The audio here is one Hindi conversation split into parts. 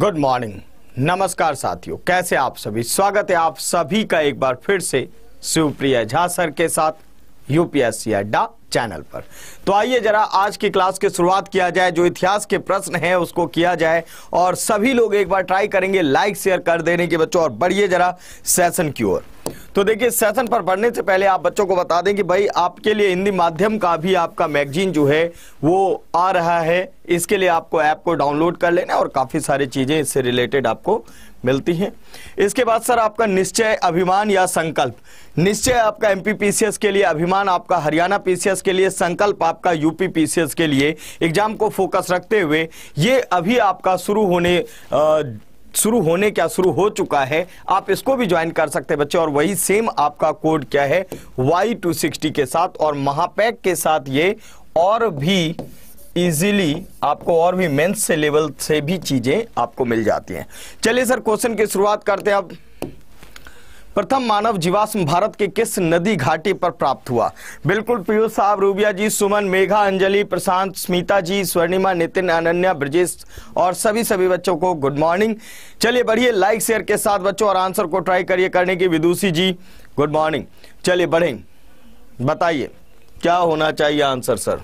गुड मॉर्निंग नमस्कार साथियों कैसे आप सभी स्वागत है आप सभी का एक बार फिर से शिवप्रिया झा सर के साथ यूपीएससी अड्डा चैनल पर तो आइए जरा आज की क्लास की शुरुआत किया जाए जो इतिहास के प्रश्न है उसको किया जाए और सभी लोग एक बार ट्राई करेंगे लाइक शेयर कर देने के बच्चों और बढ़िए जरा सेशन की ओर तो देखिए सेशन पर बढ़ने से पहले आप बच्चों को बता दें कि भाई आपके लिए हिंदी माध्यम का भी आपका मैगजीन जो है वो आ रहा है इसके लिए आपको ऐप को डाउनलोड कर लेना और काफ़ी सारी चीज़ें इससे रिलेटेड आपको मिलती हैं इसके बाद सर आपका निश्चय अभिमान या संकल्प निश्चय आपका एमपी पीसीएस के लिए अभिमान आपका हरियाणा पीसीएस के लिए संकल्प आपका यूपी पीसीएस के लिए एग्जाम को फोकस रखते हुए ये अभी आपका शुरू होने आ, शुरू होने क्या शुरू हो चुका है आप इसको भी ज्वाइन कर सकते हैं बच्चे और वही सेम आपका कोड क्या है वाई टू सिक्सटी के साथ और महापैक के साथ ये और भी इजीली आपको और भी मेंस से लेवल से भी चीजें आपको मिल जाती हैं चलिए सर क्वेश्चन की शुरुआत करते हैं अब प्रथम मानव जीवाश्म भारत के किस नदी घाटी पर प्राप्त हुआ बिल्कुल पीयूष साहब रूबिया जी सुमन मेघा अंजलि प्रशांत स्मिता जी स्वर्णिमा नितिन अनन्या ब्रजेश और सभी सभी बच्चों को गुड मॉर्निंग चलिए बढ़िए लाइक शेयर के साथ बच्चों और आंसर को ट्राई करिए करने की विदुषी जी गुड मॉर्निंग चलिए बढ़ें बताइए क्या होना चाहिए आंसर सर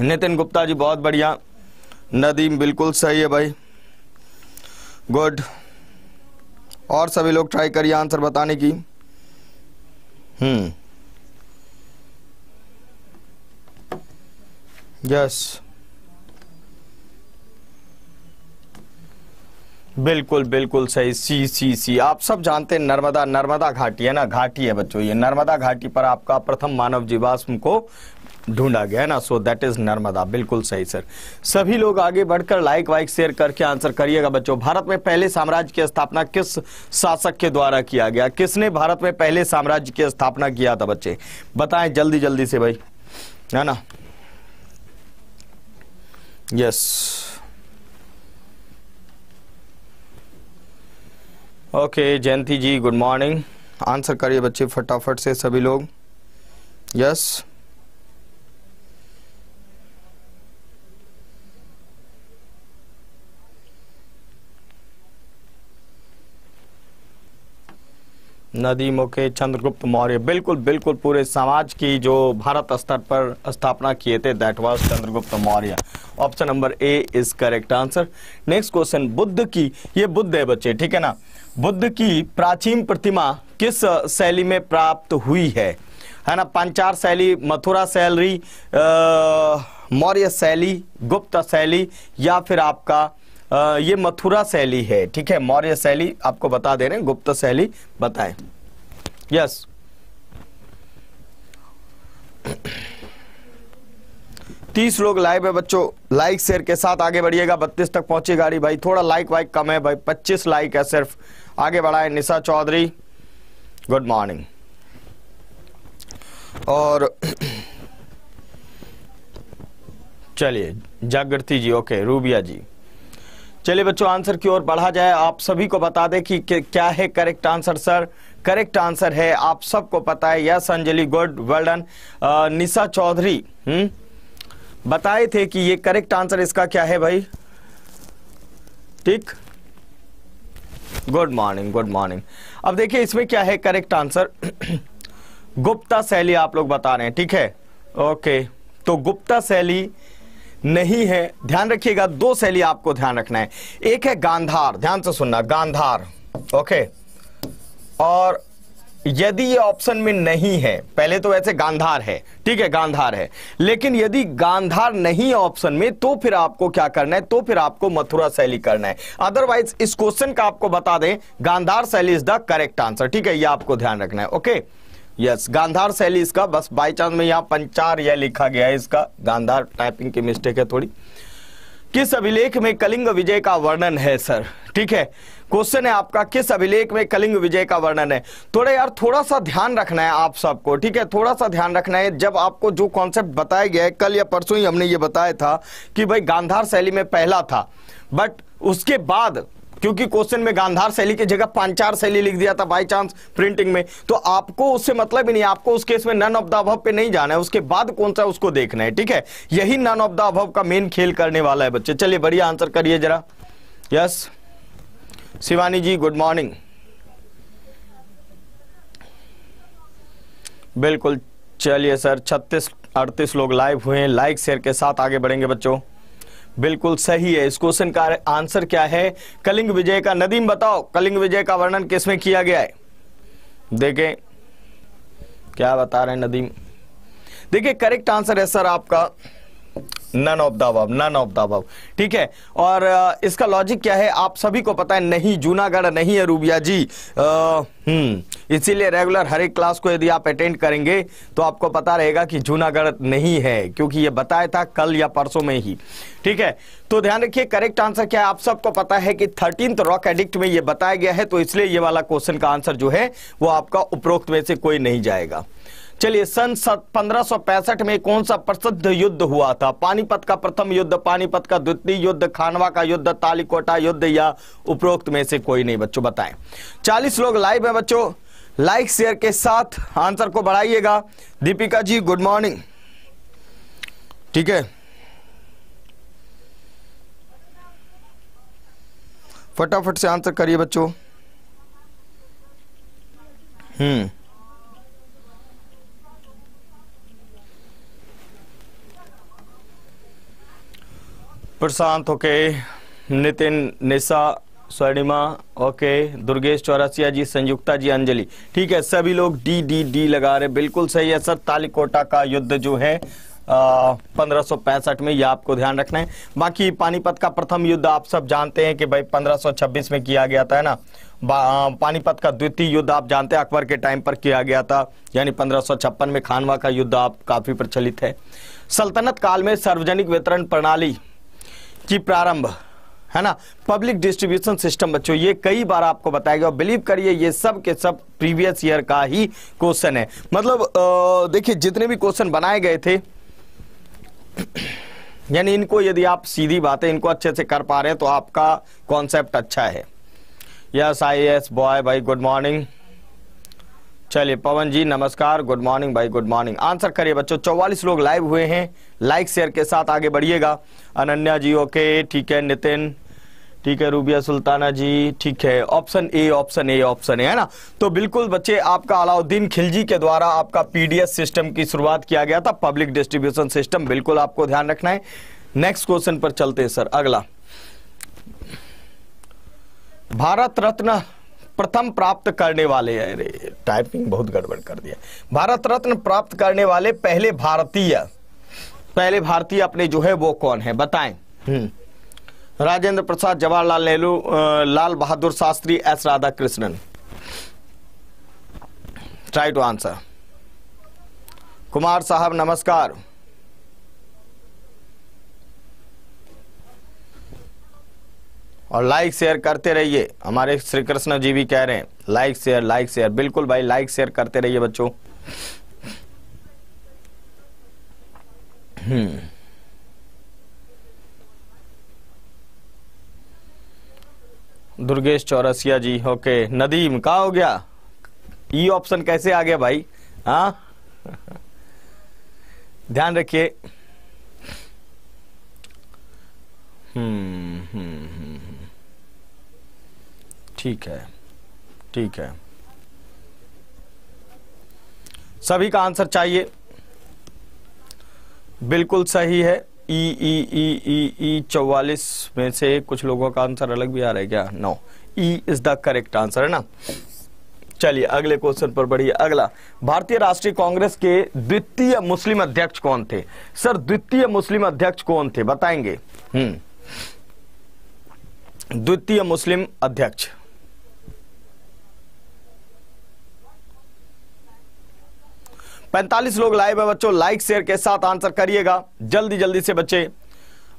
नितिन गुप्ता जी बहुत बढ़िया नदीम बिल्कुल सही है भाई गुड और सभी लोग ट्राई करिए आंसर बताने की हम्म यस बिल्कुल बिल्कुल सही सी सी सी आप सब जानते हैं नर्मदा नर्मदा घाटी है ना घाटी है बच्चों ये नर्मदा घाटी पर आपका प्रथम मानव जीवाश्म को ढूंढा गया ना सो दैट इज नर्मदा बिल्कुल सही सर सभी लोग आगे बढ़कर लाइक वाइक शेयर करके आंसर करिएगा बच्चों भारत में पहले साम्राज्य की स्थापना किस शासक के द्वारा किया गया किसने भारत में पहले साम्राज्य की स्थापना किया था बच्चे बताएं जल्दी जल्दी से भाई है ना yes okay Jayanti ji good morning answer करिए बच्चे फटाफट से सभी लोग यस yes. नदी मुखे चंद्रगुप्त मौर्य बिल्कुल बिल्कुल पूरे समाज की जो भारत स्तर पर स्थापना किए थे that was Chandragupta Maurya option number A is correct answer next question Buddha की ये बुद्ध है बच्चे ठीक है ना बुद्ध की प्राचीन प्रतिमा किस शैली में प्राप्त हुई है है ना पंचार शैली मथुरा शैली मौर्य शैली गुप्त शैली या फिर आपका ये मथुरा शैली है ठीक है मौर्य शैली आपको बता दे रहे हैं गुप्त शैली बताएं यस तीस लोग लाइव है बच्चों लाइक शेयर के साथ आगे बढ़िएगा बत्तीस तक पहुंची गाड़ी भाई थोड़ा लाइक वाइक कम है भाई पच्चीस लाइक है सिर्फ आगे बढ़ाए निशा चौधरी गुड मॉर्निंग और चलिए जागृति जी ओके रूबिया जी चलिए बच्चों आंसर की ओर बढ़ा जाए आप सभी को बता दें कि क्या है correct answer sir correct answer है आप सबको पता है यस अंजलि गुड वर्डन निशा चौधरी हम्म? बताए थे कि ये करेक्ट आंसर इसका क्या है भाई ठीक गुड मॉर्निंग गुड मॉर्निंग अब देखिए इसमें क्या है करेक्ट आंसर गुप्ता शैली आप लोग बता रहे हैं ठीक है ओके तो गुप्ता शैली नहीं है ध्यान रखिएगा दो शैली आपको ध्यान रखना है एक है गांधार ध्यान से सुनना गांधार ओके और यदि ये ऑप्शन में नहीं है पहले तो वैसे गांधार है ठीक है गांधार है लेकिन यदि गांधार नहीं है ऑप्शन में तो फिर आपको क्या करना है तो फिर आपको मथुरा शैली करना है अदरवाइज इस क्वेश्चन का आपको बता दें गांधार शैली इज द करेक्ट आंसर ठीक है ये आपको ध्यान रखना है ओके okay? यस गांधार शैली इसका बस बाई चांस में यहाँ पंचार यह लिखा गया है इसका गांधार टाइपिंग की मिस्टेक है थोड़ी किस अभिलेख में कलिंग विजय का वर्णन है सर ठीक है क्वेश्चन है आपका किस अभिलेख में कलिंग विजय का वर्णन है थोड़ा यार थोड़ा सा ध्यान रखना है आप सबको ठीक है थोड़ा सा ध्यान रखना है जब आपको जो कॉन्सेप्ट बताया गया है कल या परसों ही हमने ये बताया था कि भाई गांधार शैली में पहला था बट उसके बाद क्योंकि क्वेश्चन में गांधार शैली की जगह पांचार शैली लिख दिया था बाई चांस प्रिंटिंग में तो आपको उससे मतलब ही नहीं आपको उस केस में नन ऑफ द अभव पे नहीं जाना है उसके बाद कौन सा उसको देखना है ठीक है यही नन ऑफ द अभव का मेन खेल करने वाला है बच्चे चलिए बढ़िया आंसर करिए जरा yes Shivani ji good morning बिल्कुल चलिए सर छत्तीस अड़तीस लोग लाइव हुए हैं लाइक शेयर के साथ आगे बढ़ेंगे बच्चों बिल्कुल सही है इस क्वेश्चन का आंसर क्या है कलिंग विजय का नदीम बताओ कलिंग विजय का वर्णन किसमें किया गया है देखें क्या बता रहे हैं नदीम देखिए करेक्ट आंसर है सर आपका नन ऑफ दबाव नन ऑफ दबाव ठीक है और इसका लॉजिक क्या है आप सभी को पता है नहीं जूनागढ़ नहीं है रूबिया जी हम्म इसीलिए रेगुलर हर एक क्लास को यदि आप अटेंड करेंगे तो आपको पता रहेगा कि जूनागढ़ नहीं है क्योंकि ये बताया था कल या परसों में ही ठीक है तो ध्यान रखिए करेक्ट आंसर क्या है आप सबको पता है कि थर्टीन रॉक एडिक्ट में ये बताया गया है तो इसलिए ये वाला क्वेश्चन का आंसर जो है वो आपका उपरोक्त में से कोई नहीं जाएगा चलिए सन पंद्रह में कौन सा प्रसिद्ध युद्ध हुआ था पानीपत का प्रथम युद्ध पानीपत का द्वितीय युद्ध खानवा का युद्ध तालीकोटा युद्ध या उपरोक्त में से कोई नहीं बच्चों बताएं 40 लोग लाइव है बच्चों लाइक शेयर के साथ आंसर को बढ़ाइएगा दीपिका जी गुड मॉर्निंग ठीक है फटाफट से आंसर करिए बच्चों हम्म प्रशांत होके नितिन निशा स्वर्णिमा ओके दुर्गेश चौरसिया जी संयुक्ता जी अंजलि ठीक है सभी लोग डी डी डी लगा रहे बिल्कुल सही है सर तालिकोटा का युद्ध जो है पंद्रह में यह आपको ध्यान रखना है बाकी पानीपत का प्रथम युद्ध आप सब जानते हैं कि भाई 1526 में किया गया था ना पानीपत का द्वितीय युद्ध आप जानते हैं अकबर के टाइम पर किया गया था यानी पंद्रह में खानवा का युद्ध आप काफी प्रचलित है सल्तनत काल में सार्वजनिक वितरण प्रणाली की प्रारंभ है ना पब्लिक डिस्ट्रीब्यूशन सिस्टम बच्चों ये कई बार आपको बताया गया बिलीव करिए ये सब के सब प्रीवियस ईयर का ही क्वेश्चन है मतलब देखिए जितने भी क्वेश्चन बनाए गए थे यानी इनको यदि आप सीधी बातें इनको अच्छे से कर पा रहे हैं तो आपका कॉन्सेप्ट अच्छा है यस आई एस बॉय भाई गुड मॉर्निंग चलिए पवन जी नमस्कार गुड मॉर्निंग भाई गुड मॉर्निंग आंसर करिए बच्चों चौवालीस लोग लाइव हुए हैं लाइक शेयर के साथ आगे बढ़िएगा अनन्या जी ओके ठीक है नितिन ठीक है रूबिया सुल्ताना जी ठीक है option A option A option A है ना तो बिल्कुल बच्चे आपका अलाउद्दीन खिलजी के द्वारा आपका पीडीएस सिस्टम की शुरुआत किया गया था पब्लिक डिस्ट्रीब्यूशन सिस्टम बिल्कुल आपको ध्यान रखना है नेक्स्ट क्वेश्चन पर चलते हैं सर अगला भारत रत्न प्रथम प्राप्त करने वाले अरे टाइपिंग बहुत गड़बड़ कर दिया भारत रत्न प्राप्त करने वाले पहले भारतीय पहले भारतीय अपने जो है वो कौन है बताएं हम्म। Rajendra Prasad Jawaharlal Nehru Lal Bahadur Shastri S Radha Krishnan try to answer Kumar साहब नमस्कार और लाइक शेयर करते रहिए हमारे श्री कृष्ण जी भी कह रहे हैं लाइक शेयर लाइक शेयर बिल्कुल भाई लाइक शेयर करते रहिए बच्चों हम्म। दुर्गेश चौरसिया जी ओके नदीम कहा हो गया ई e ऑप्शन कैसे आ गया भाई हा ध्यान रखिए हम्म हम्म हम्म ठीक है ठीक है सभी का आंसर चाहिए बिल्कुल सही है ई ई ई ई ई चौवालीस में से कुछ लोगों का आंसर अलग भी आ रहा है क्या no E is the correct answer है ना चलिए अगले क्वेश्चन पर बढ़िए अगला भारतीय राष्ट्रीय कांग्रेस के द्वितीय मुस्लिम अध्यक्ष कौन थे सर द्वितीय मुस्लिम अध्यक्ष कौन थे बताएंगे हम्म द्वितीय मुस्लिम अध्यक्ष पैंतालीस लोग लाइव है बच्चों लाइक शेयर के साथ आंसर करिएगा जल्दी जल्दी से बच्चे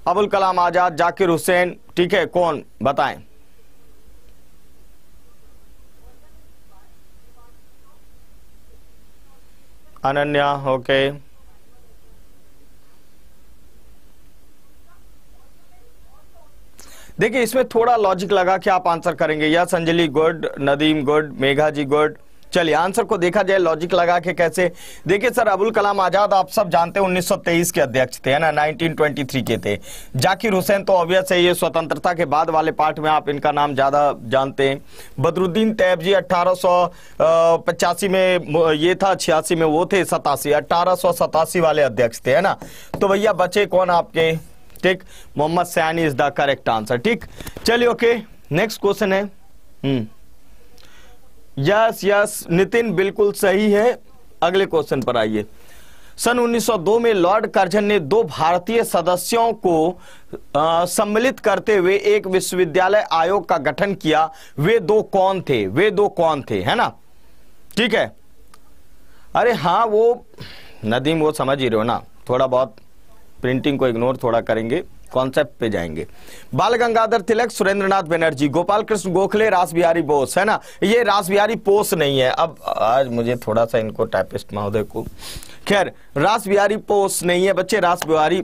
अबुल कलाम आजाद जाकिर हुसैन ठीक है कौन बताएं अनन्या ओके देखिए इसमें थोड़ा लॉजिक लगा कि आप आंसर करेंगे yes Anjali good Nadeem good Megha ji good चलिए आंसर को देखा जाए लॉजिक लगा के कैसे देखिए सर अबुल कलाम आजाद आप सब जानते हैं 1923 के अध्यक्ष थे है ना 1923 के थे जाकिर हुसैन तो ऑब्वियस है ये स्वतंत्रता के बाद वाले पार्ट में आप इनका नाम ज्यादा जानते हैं बदरुद्दीन तैब जी अट्ठारह में ये था छियासी में वो थे सतासी अट्ठारह वाले अध्यक्ष थे है ना तो भैया बचे कौन आपके ठीक Mohammad Sayani is the correct answer ठीक चलिए ओके नेक्स्ट क्वेश्चन है हम्म यस यस नितिन बिल्कुल सही है अगले क्वेश्चन पर आइए सन 1902 में लॉर्ड कर्जन ने दो भारतीय सदस्यों को सम्मिलित करते हुए एक विश्वविद्यालय आयोग का गठन किया वे दो कौन थे वे दो कौन थे है ना ठीक है अरे हाँ वो नदीम वो समझ ही रहे हो ना थोड़ा बहुत प्रिंटिंग को इग्नोर थोड़ा करेंगे कॉन्सेप्ट पे जाएंगे बाल गंगाधर तिलक सुरेंद्रनाथ बनर्जी गोपाल कृष्ण गोखले रास बिहारी बोस है ना ये रास बिहारी पोस नहीं है अब आज मुझे थोड़ा सा इनको टाइपिस्ट महोदय को खैर रास बिहारी पोस नहीं है बच्चे रास बिहारी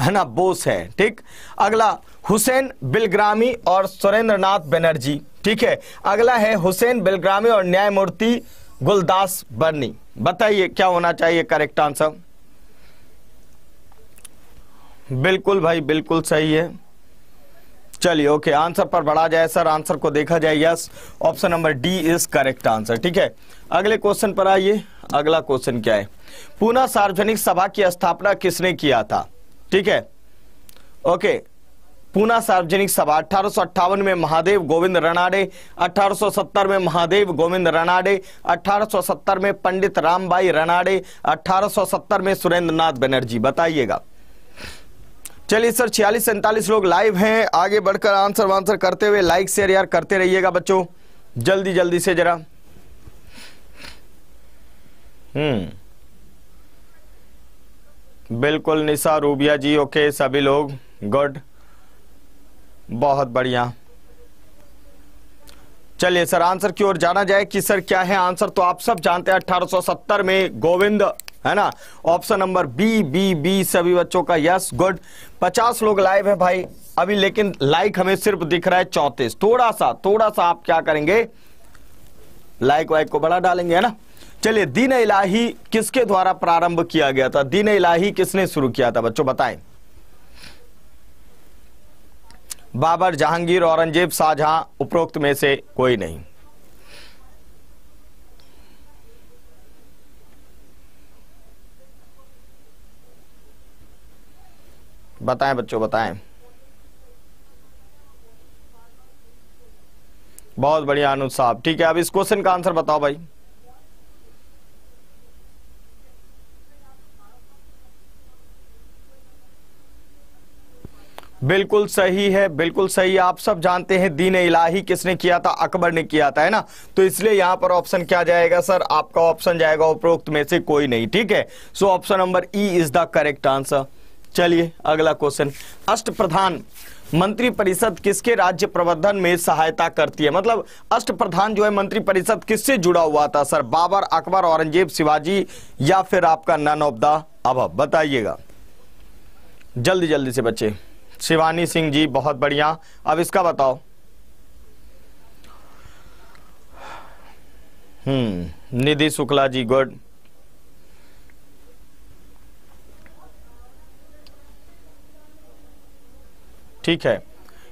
है ना बोस है ठीक अगला हुसैन बिलग्रामी और सुरेंद्रनाथ बनर्जी ठीक है अगला है हुसैन बिलग्रामी और न्यायमूर्ति गुलदास बर्नी बताइए क्या होना चाहिए करेक्ट आंसर बिल्कुल भाई बिल्कुल सही है चलिए ओके आंसर पर बढ़ा जाए सर आंसर को देखा जाए yes option number D is correct answer ठीक है अगले क्वेश्चन पर आइए अगला क्वेश्चन क्या है पूना सार्वजनिक सभा की स्थापना किसने किया था ठीक है ओके पूना सार्वजनिक सभा अठारह में महादेव गोविंद रनाडे 1870 में महादेव गोविंद रनाडे 1870 में पंडित रामबाई रनाडे 1870 में सुरेंद्रनाथ बनर्जी बताइएगा चलिए सर छियालीस सैंतालीस लोग लाइव हैं आगे बढ़कर आंसर वांसर करते हुए लाइक शेयर यार करते रहिएगा बच्चों जल्दी जल्दी से जरा हम्म बिल्कुल निशा रूबिया जी ओके सभी लोग गुड बहुत बढ़िया चलिए सर आंसर की ओर जाना जाए कि सर क्या है आंसर तो आप सब जानते हैं 1870 में गोविंद है ना option number B B B सभी बच्चों का यस गुड पचास लोग लाइव है भाई अभी लेकिन लाइक हमें सिर्फ दिख रहा है चौतीस थोड़ा सा थोड़ा सा आप क्या करेंगे लाइक वाइक को बड़ा डालेंगे है ना चलिए दीन इलाही किसके द्वारा प्रारंभ किया गया था दीन इलाही किसने शुरू किया था बच्चों बताएं बाबर जहांगीर औरंगजेब शाहजहां उपरोक्त में से कोई नहीं बताएं बच्चों बताएं बहुत बढ़िया अनुज साहब ठीक है अब इस क्वेश्चन का आंसर बताओ भाई बिल्कुल सही है बिल्कुल सही आप सब जानते हैं दीन इलाही किसने किया था अकबर ने किया था है ना तो इसलिए यहां पर ऑप्शन क्या जाएगा सर आपका ऑप्शन जाएगा उपरोक्त में से कोई नहीं ठीक है so option number E is the correct answer चलिए अगला क्वेश्चन अष्ट प्रधान मंत्री परिषद किसके राज्य प्रबंधन में सहायता करती है मतलब अष्ट प्रधान जो है मंत्री परिषद किससे जुड़ा हुआ था सर बाबर अकबर औरंगजेब शिवाजी या फिर आपका नन ऑफ द अब बताइएगा जल्दी जल्दी से बच्चे शिवानी सिंह जी बहुत बढ़िया अब इसका बताओ हम्म निधि शुक्ला जी गुड ठीक है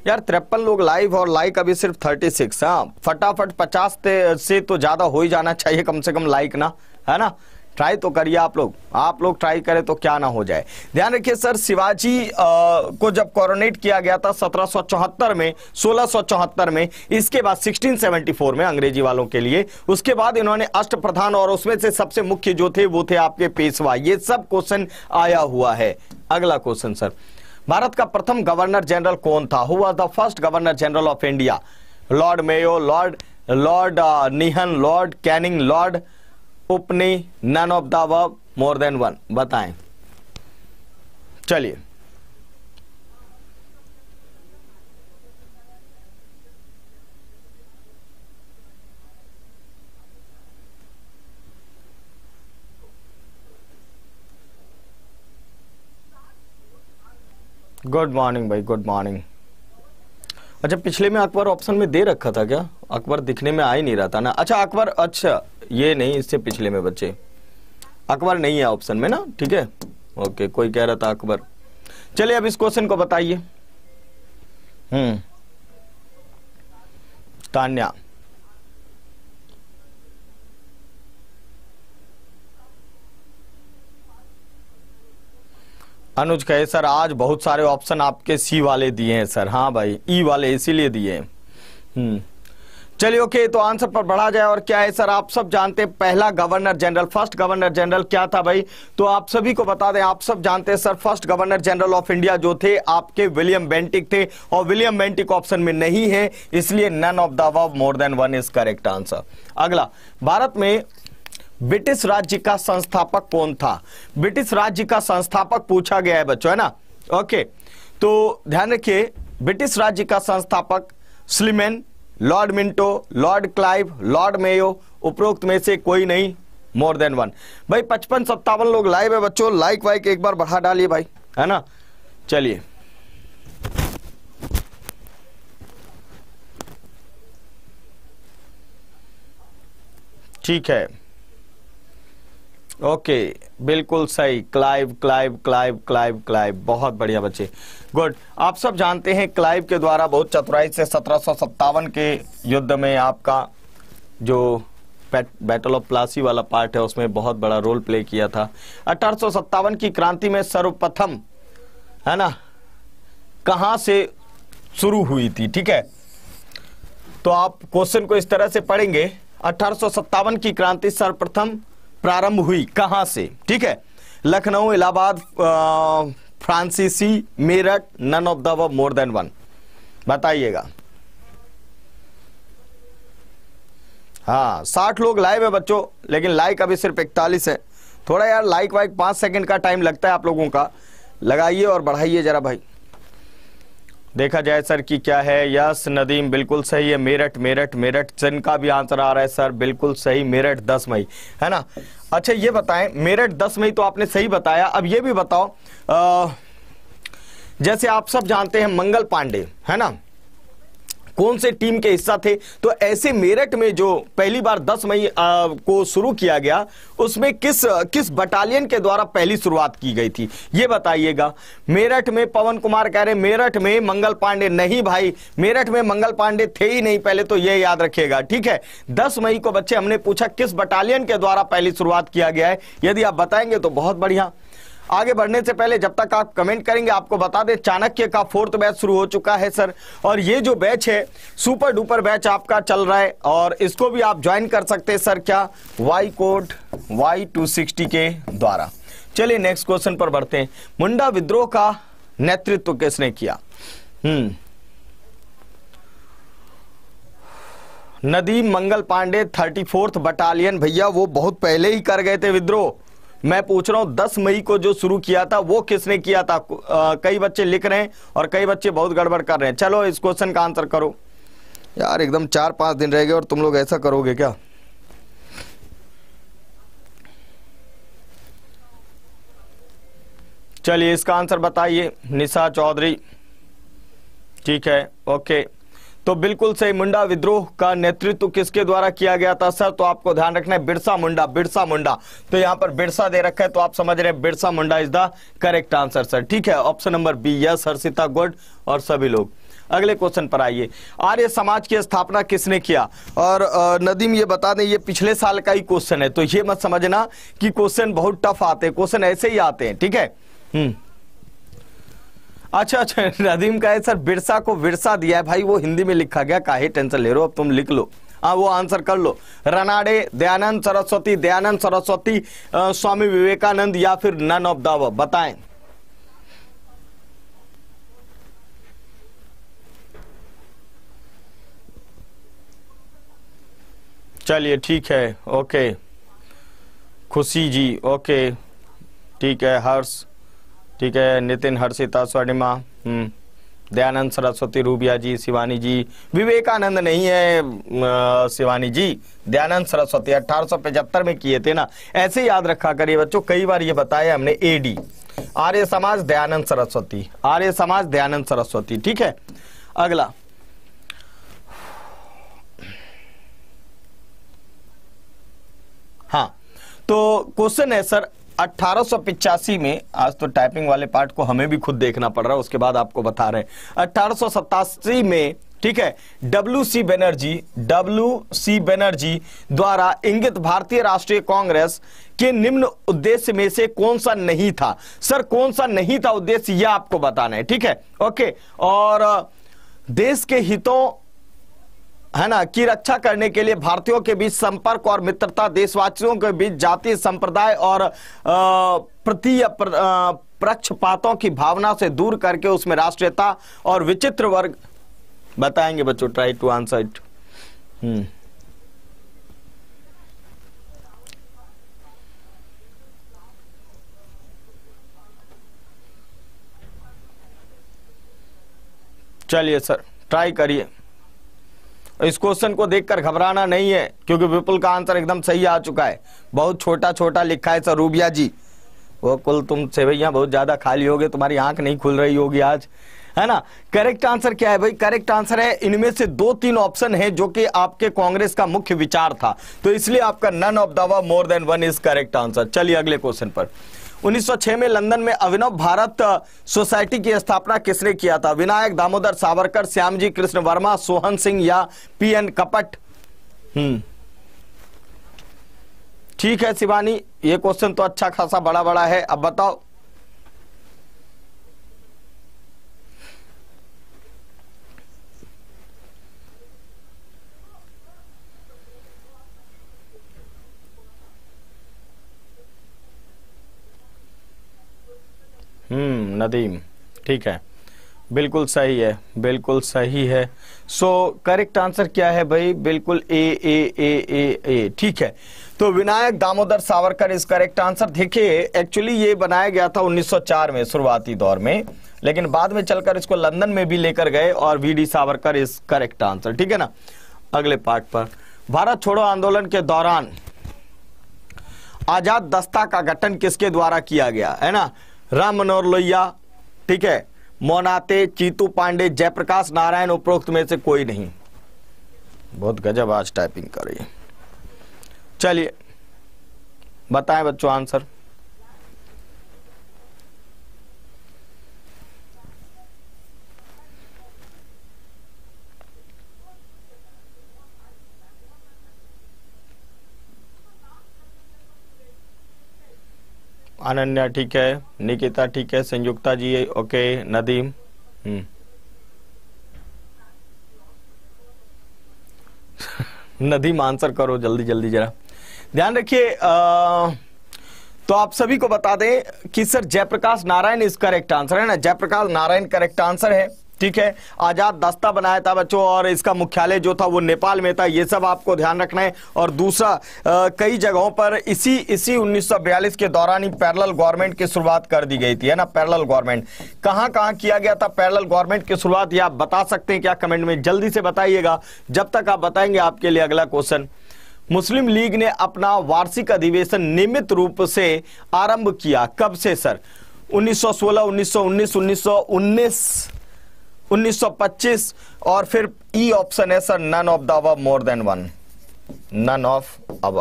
यार तिरपन लोग लाइव और लाइक अभी सिर्फ थर्टी सिक्स हाँ फटाफट पचास से तो ज़्यादा हो ही जाना चाहिए कम से कम लाइक ना है ना ट्राई तो करिए आप लोग आप लोग ट्राई करें तो क्या ना हो जाए ध्यान रखिए सर शिवाजी को जब कॉरोनेट किया गया था सत्रह में सोलह में इसके बाद 1674 में अंग्रेजी वालों के लिए उसके बाद इन्होंने अष्ट प्रधान और उसमें से सबसे मुख्य जो थे वो थे आपके पेशवा ये सब क्वेश्चन आया हुआ है अगला क्वेश्चन सर भारत का प्रथम गवर्नर जनरल कौन था who was the first governor general of India Lord Mayo Lord Lord निहन लॉर्ड कैनिंग लॉर्ड उपनी none of the above more than one बताएं चलिए गुड मॉर्निंग भाई गुड मॉर्निंग अच्छा पिछले में अकबर ऑप्शन में दे रखा था क्या अकबर दिखने में आ ही नहीं रहा था ना अच्छा अकबर अच्छा ये नहीं इससे पिछले में बच्चे अकबर नहीं है ऑप्शन में ना ठीक है ओके कोई कह रहा था अकबर चलिए अब इस क्वेश्चन को बताइए हम्म तान्या अनुज कहे सर आज बहुत सारे ऑप्शन आपके सी वाले दिए हैं सर हाँ भाई ई e वाले इसीलिए दिए हैं हम्म। चलिए ओके तो आंसर पर बढ़ा जाए और क्या है सर आप सब जानते हैं पहला governor general first governor general क्या था भाई तो आप सभी को बता दें आप सब जानते हैं sir first governor general of India जो थे आपके विलियम बेंटिक थे और विलियम बेंटिक ऑप्शन में नहीं है इसलिए none of the more than one is correct answer अगला भारत में ब्रिटिश राज्य का संस्थापक कौन था ब्रिटिश राज्य का संस्थापक पूछा गया है बच्चों है ना ओके तो ध्यान रखिए ब्रिटिश राज्य का संस्थापक Sleeman Lord Minto Lord Clive Lord Mayo उपरोक्त में से कोई नहीं मोर देन वन भाई पचपन सत्तावन लोग लाइव है बच्चों लाइक वाइक एक बार बढ़ा डालिए भाई है ना चलिए ठीक है ओके बिल्कुल सही Clive Clive Clive Clive Clive बहुत बढ़िया बच्चे गुड आप सब जानते हैं क्लाइव के द्वारा बहुत चतुराई से सत्रह के युद्ध में आपका जो बैटल ऑफ प्लासी वाला पार्ट है उसमें बहुत बड़ा रोल प्ले किया था अठारह की क्रांति में सर्वप्रथम है ना कहा से शुरू हुई थी ठीक है तो आप क्वेश्चन को इस तरह से पढ़ेंगे अठारह की क्रांति सर्वप्रथम प्रारंभ हुई कहां से ठीक है लखनऊ इलाहाबाद फ्रांसीसी Meerut none of the more than one बताइएगा हाँ साठ लोग लाइव है बच्चों लेकिन लाइक अभी सिर्फ इकतालीस है थोड़ा यार लाइक वाइक पांच सेकंड का टाइम लगता है आप लोगों का लगाइए और बढ़ाइए जरा भाई देखा जाए सर कि क्या है यस नदीम बिल्कुल सही है मेरठ मेरठ मेरठ जिनका भी आंसर आ रहा है सर बिल्कुल सही मेरठ दस मई है ना अच्छा ये बताएं मेरठ दस मई तो आपने सही बताया अब ये भी बताओ आ, जैसे आप सब जानते हैं मंगल पांडे है ना कौन से टीम के हिस्सा थे तो ऐसे मेरठ में जो पहली बार 10 मई को शुरू किया गया उसमें किस किस बटालियन के द्वारा पहली शुरुआत की गई थी ये बताइएगा मेरठ में पवन कुमार कह रहे मेरठ में मंगल पांडे नहीं भाई मेरठ में मंगल पांडे थे ही नहीं पहले तो ये याद रखिएगा ठीक है दस मई को बच्चे हमने पूछा किस बटालियन के द्वारा पहली शुरुआत किया गया है यदि आप बताएंगे तो बहुत बढ़िया आगे बढ़ने से पहले जब तक आप कमेंट करेंगे आपको बता दें चाणक्य का फोर्थ बैच शुरू हो चुका है सर और ये जो बैच है सुपर डुपर बैच आपका चल रहा है और इसको भी आप ज्वाइन कर सकते हैं सर क्या Y code Y two sixty के द्वारा चलिए नेक्स्ट क्वेश्चन पर बढ़ते हैं मुंडा विद्रोह का नेतृत्व किसने किया हम्म Nadeem Mangal Pandey thirty fourth battalion भैया वो बहुत पहले ही कर गए थे विद्रोह मैं पूछ रहा हूं दस मई को जो शुरू किया था वो किसने किया था आ, कई बच्चे लिख रहे हैं और कई बच्चे बहुत गड़बड़ कर रहे हैं चलो इस क्वेश्चन का आंसर करो यार एकदम चार पांच दिन रह गए और तुम लोग ऐसा करोगे क्या चलिए इसका आंसर बताइए निशा चौधरी ठीक है ओके तो बिल्कुल सही मुंडा विद्रोह का नेतृत्व किसके द्वारा किया गया था सर तो आपको ध्यान रखना है बिरसा मुंडा बिरसा मुंडा तो यहाँ पर बिरसा दे रखा है तो आप समझ रहे हैं Birsa Munda is the correct answer sir ठीक है option number B yes Harshita Gaud और सभी लोग अगले क्वेश्चन पर आइए आर्य समाज की स्थापना किसने किया और नदीम ये बता दें ये पिछले साल का ही क्वेश्चन है तो ये मत समझना कि क्वेश्चन बहुत टफ आते हैं क्वेश्चन ऐसे ही आते हैं ठीक है हम्म अच्छा अच्छा नदीम का है सर बिरसा को विरसा दिया है भाई वो हिंदी में लिखा गया काहे टेंशन ले रो अब तुम लिख लो हाँ वो आंसर कर लो रनाडे दयानंद सरस्वती दयानंद सरस्वती स्वामी विवेकानंद या फिर नन ऑफ द बताएं चलिए ठीक है ओके खुशी जी ओके ठीक है हर्ष ठीक है नितिन हर्षिता स्वर्णिमा हम्म, दयानंद सरस्वती रूबिया जी शिवानी जी विवेकानंद नहीं है शिवानी जी दयानंद सरस्वती अठारह में किए थे ना ऐसे याद रखा करिए बच्चों कई बार ये बताया हमने एडी आर्य समाज दयानंद सरस्वती आर्य समाज दयानंद सरस्वती ठीक है अगला हाँ तो क्वेश्चन है सर अट्ठारह में आज तो टाइपिंग वाले पार्ट को हमें भी खुद देखना पड़ रहा है उसके बाद आपको बता रहे हैं अट्ठारह में ठीक है W C Banerjee W C Banerjee द्वारा इंगित भारतीय राष्ट्रीय कांग्रेस के निम्न उद्देश्य में से कौन सा नहीं था सर कौन सा नहीं था उद्देश्य यह आपको बताना है ठीक है ओके और देश के हितों है ना की रक्षा करने के लिए भारतीयों के बीच संपर्क और मित्रता देशवासियों के बीच जाति संप्रदाय और प्रति पक्षपातों की भावना से दूर करके उसमें राष्ट्रीयता और विचित्र वर्ग बताएंगे बच्चों ट्राई टू आंसर इट चलिए सर ट्राई करिए इस क्वेश्चन को देखकर घबराना नहीं है क्योंकि विपुल का आंसर एकदम सही आ चुका है बहुत छोटा छोटा लिखा है सरूबिया जी वो कुल तुम सेवैया बहुत ज़्यादा खाली गए तुम्हारी आंख नहीं खुल रही होगी आज है ना करेक्ट आंसर क्या है भाई करेक्ट आंसर है इनमें से दो तीन ऑप्शन है जो कि आपके कांग्रेस का मुख्य विचार था तो इसलिए आपका none of the above more than one is correct answer चलिए अगले क्वेश्चन पर 1906 में लंदन में अभिनव भारत सोसाइटी की स्थापना किसने किया था विनायक दामोदर सावरकर श्यामजी कृष्ण वर्मा सोहन सिंह या पी एन कपट हम्म ठीक है शिवानी ये क्वेश्चन तो अच्छा खासा बड़ा बड़ा है अब बताओ हम्म नदीम ठीक है बिल्कुल सही है बिल्कुल सही है सो करेक्ट आंसर क्या है भाई बिल्कुल ए ए ए ए ए ठीक है तो विनायक दामोदर सावरकर इस करेक्ट आंसर देखिए एक्चुअली ये बनाया गया था 1904 में शुरुआती दौर में लेकिन बाद में चलकर इसको लंदन में भी लेकर गए और वी डी सावरकर इस करेक्ट आंसर ठीक है ना अगले पार्ट पर भारत छोड़ो आंदोलन के दौरान आजाद दस्ता का गठन किसके द्वारा किया गया है ना राम मनोहर लोहिया ठीक है मोनाते चीतू पांडे जयप्रकाश नारायण उपरोक्त में से कोई नहीं बहुत गजब आज टाइपिंग कर रही है चलिए बताएं बच्चों आंसर अनन्या ठीक है निकिता ठीक है संयुक्ता जी ओके नदीम हम्म। नदीम आंसर करो जल्दी जल्दी जरा ध्यान रखिए तो आप सभी को बता दें कि sir Jayaprakash Narayan is correct answer है ना जयप्रकाश नारायण करेक्ट आंसर है ठीक है आजाद दस्ता बनाया था बच्चों और इसका मुख्यालय जो था वो नेपाल में था ये सब आपको ध्यान रखना है और दूसरा आ, कई जगहों पर इसी इसी 1942 के दौरान ही पैरल गवर्नमेंट की शुरुआत कर दी गई थी है ना पैरल गवर्नमेंट कहां कहां किया गया था पैरल गवर्नमेंट की शुरुआत ये आप बता सकते हैं क्या कमेंट में जल्दी से बताइएगा जब तक आप बताएंगे आपके लिए अगला क्वेश्चन मुस्लिम लीग ने अपना वार्षिक अधिवेशन नियमित रूप से आरंभ किया कब से सर 1916, 1919, 1919 1925 और फिर ई e ऑप्शन है sir none of the above more than one none of above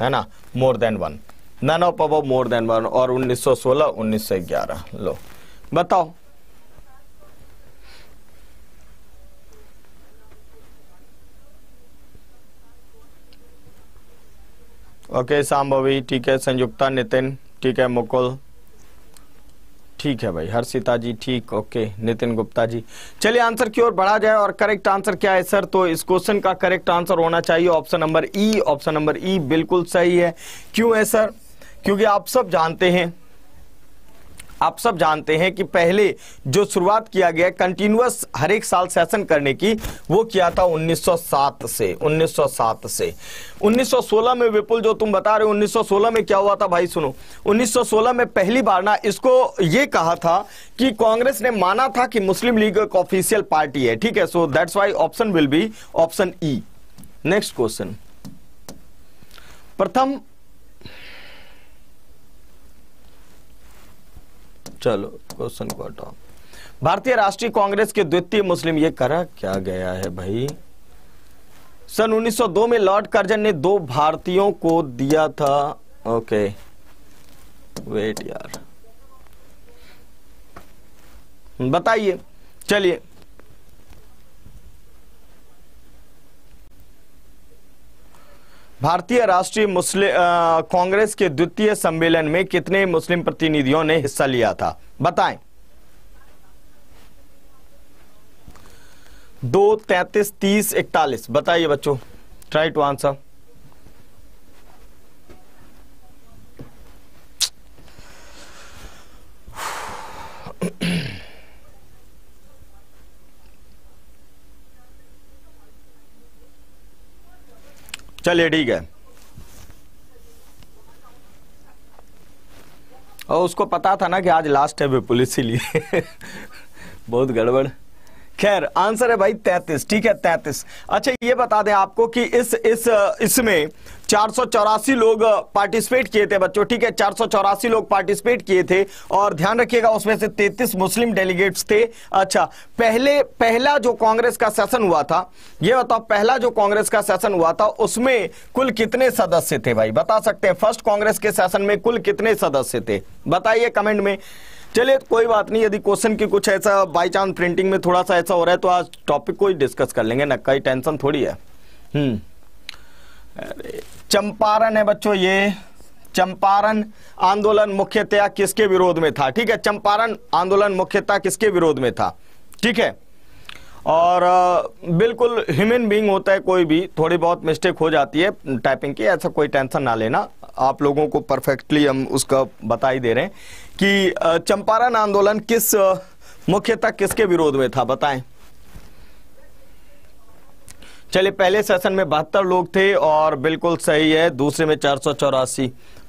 है ना more than one none of above more than one और 1916 1911 लो बताओ ओके okay, सांभवी ठीक है संयुक्ता नितिन ठीक है मुकुल ठीक है भाई हर्षिता जी ठीक ओके नितिन गुप्ता जी चलिए आंसर की ओर बढ़ा जाए और करेक्ट आंसर क्या है सर तो इस क्वेश्चन का करेक्ट आंसर होना चाहिए option number E option number E बिल्कुल सही है क्यों है सर क्योंकि आप सब जानते हैं आप सब जानते हैं कि पहले जो शुरुआत किया गया कंटिन्यूस हर एक साल सेशन करने की वो किया था 1907 से 1907 से 1916 में विपुल जो तुम बता रहे हो 1916 में क्या हुआ था भाई सुनो 1916 में पहली बार ना इसको ये कहा था कि कांग्रेस ने माना था कि मुस्लिम लीग एक ऑफिशियल पार्टी है ठीक है so that's why option will be option E next question प्रथम चलो क्वेश्चन को हटाओ भारतीय राष्ट्रीय कांग्रेस के द्वितीय मुस्लिम ये करा क्या गया है भाई सन 1902 में लॉर्ड कर्जन ने दो भारतीयों को दिया था ओके वेट यार बताइए चलिए भारतीय राष्ट्रीय मुस्लिम कांग्रेस के द्वितीय सम्मेलन में कितने मुस्लिम प्रतिनिधियों ने हिस्सा लिया था बताएं दो तैतीस तीस इकतालीस बताइए बच्चों ट्राई टू आंसर चलिए ठीक है और उसको पता था ना कि आज लास्ट है पुलिस लिए बहुत गड़बड़ खैर आंसर है भाई तैतीस ठीक है तैतीस अच्छा ये बता दें आपको कि इस इस इसमें चार लोग पार्टिसिपेट किए थे बच्चों ठीक है चार लोग पार्टिसिपेट किए थे और ध्यान रखिएगा उसमें से 33 मुस्लिम डेलीगेट्स थे अच्छा पहले पहला जो कांग्रेस का सेशन हुआ था ये बताओ पहला जो कांग्रेस का सेशन हुआ था उसमें कुल कितने सदस्य थे भाई बता सकते हैं फर्स्ट कांग्रेस के सेशन में कुल कितने सदस्य थे बताइए कमेंट में चलिए कोई बात नहीं यदि क्वेश्चन की कुछ ऐसा बाई चांस प्रिंटिंग में थोड़ा सा ऐसा हो रहा है तो आज टॉपिक को ही डिस्कस कर लेंगे नक्का कई टेंशन थोड़ी है हम्म चंपारण है बच्चों ये चंपारण आंदोलन मुख्यतया किसके विरोध में था ठीक है चंपारण आंदोलन मुख्यतः किसके विरोध में था ठीक है और बिल्कुल ह्यूमन बीइंग होता है कोई भी थोड़ी बहुत मिस्टेक हो जाती है टाइपिंग की ऐसा कोई टेंशन ना लेना आप लोगों को परफेक्टली हम उसका बता ही दे रहे हैं कि चंपारण आंदोलन किस मुख्यतः किसके विरोध में था बताएं चलिए पहले सेशन में बहत्तर लोग थे और बिल्कुल सही है दूसरे में चार सौ चौरासी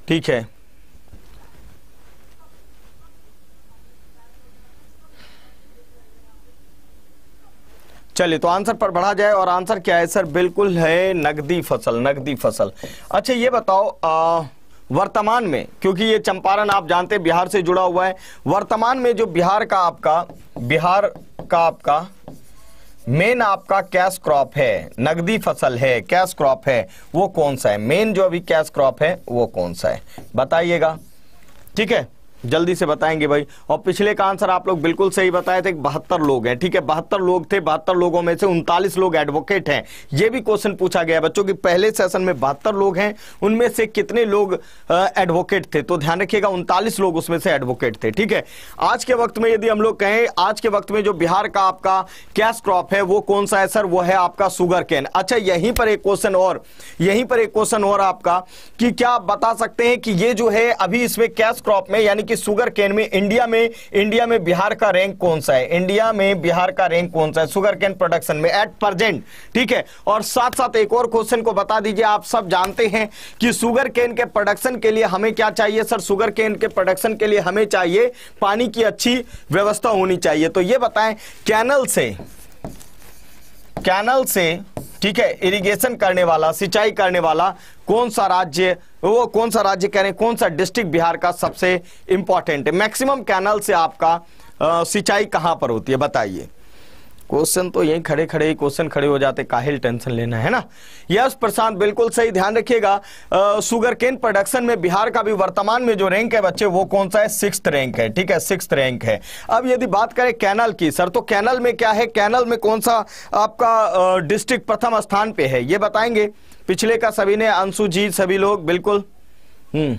ठीक है चलिए तो आंसर पर बढ़ा जाए और आंसर क्या है सर बिल्कुल है नगदी फसल नगदी फसल अच्छा ये बताओ आ, वर्तमान में क्योंकि ये चंपारण आप जानते हैं बिहार से जुड़ा हुआ है वर्तमान में जो बिहार का आपका बिहार का आपका मेन आपका कैश क्रॉप है नगदी फसल है कैश क्रॉप है वो कौन सा है मेन जो अभी कैश क्रॉप है वो कौन सा है बताइएगा ठीक है जल्दी से बताएंगे भाई और पिछले का आंसर आप लोग बिल्कुल सही बताए थे बहत्तर लोग हैं ठीक है बहत्तर लोग थे बहत्तर लोगों में से उनतालीस लोग एडवोकेट हैं ये भी क्वेश्चन पूछा गया बच्चों की पहले सेशन में बहत्तर लोग हैं उनमें से कितने लोग एडवोकेट थे तो ध्यान रखिएगा उनतालीस लोग उसमें से एडवोकेट थे ठीक है आज के वक्त में यदि हम लोग कहें आज के वक्त में जो बिहार का आपका कैश क्रॉप है वो कौन सा है सर वो है आपका शुगर कैन अच्छा यहीं पर एक क्वेश्चन और यहीं पर एक क्वेश्चन और आपका कि क्या आप बता सकते हैं कि ये जो है अभी इसमें कैश क्रॉप में यानी कि कि सुगर केन में इंडिया में इंडिया में बिहार का रैंक कौन सा है इंडिया में बिहार का रैंक कौन सा है सुगर केन प्रोडक्शन में एट प्रेजेंट ठीक है और साथ साथ एक और क्वेश्चन को बता दीजिए आप सब जानते हैं कि सुगर केन के प्रोडक्शन के लिए हमें क्या चाहिए सर सुगर केन के प्रोडक्शन के लिए हमें चाहिए पानी की अच्छी व्यवस्था होनी चाहिए तो ये बताएं कैनल से कैनल से ठीक है इरिगेशन करने वाला सिंचाई करने वाला कौन सा राज्य वो कौन सा राज्य कह रहे हैं कौन सा डिस्ट्रिक्ट बिहार का सबसे इंपॉर्टेंट है मैक्सिमम कैनल से आपका सिंचाई कहां पर होती है बताइए क्वेश्चन तो यही खड़े खड़े ही क्वेश्चन खड़े हो जाते काहिल टेंशन लेना है ना यस प्रशांत बिल्कुल सही ध्यान रखिएगा सुगर केन प्रोडक्शन में बिहार का भी वर्तमान में जो रैंक है बच्चे वो कौन सा है सिक्स रैंक है ठीक है सिक्स रैंक है अब यदि बात करें कैनल की सर तो कैनल में क्या है कैनल में कौन सा आपका डिस्ट्रिक्ट प्रथम स्थान पे है ये बताएंगे पिछले का सभी ने अंशु जी सभी लोग बिल्कुल हम्म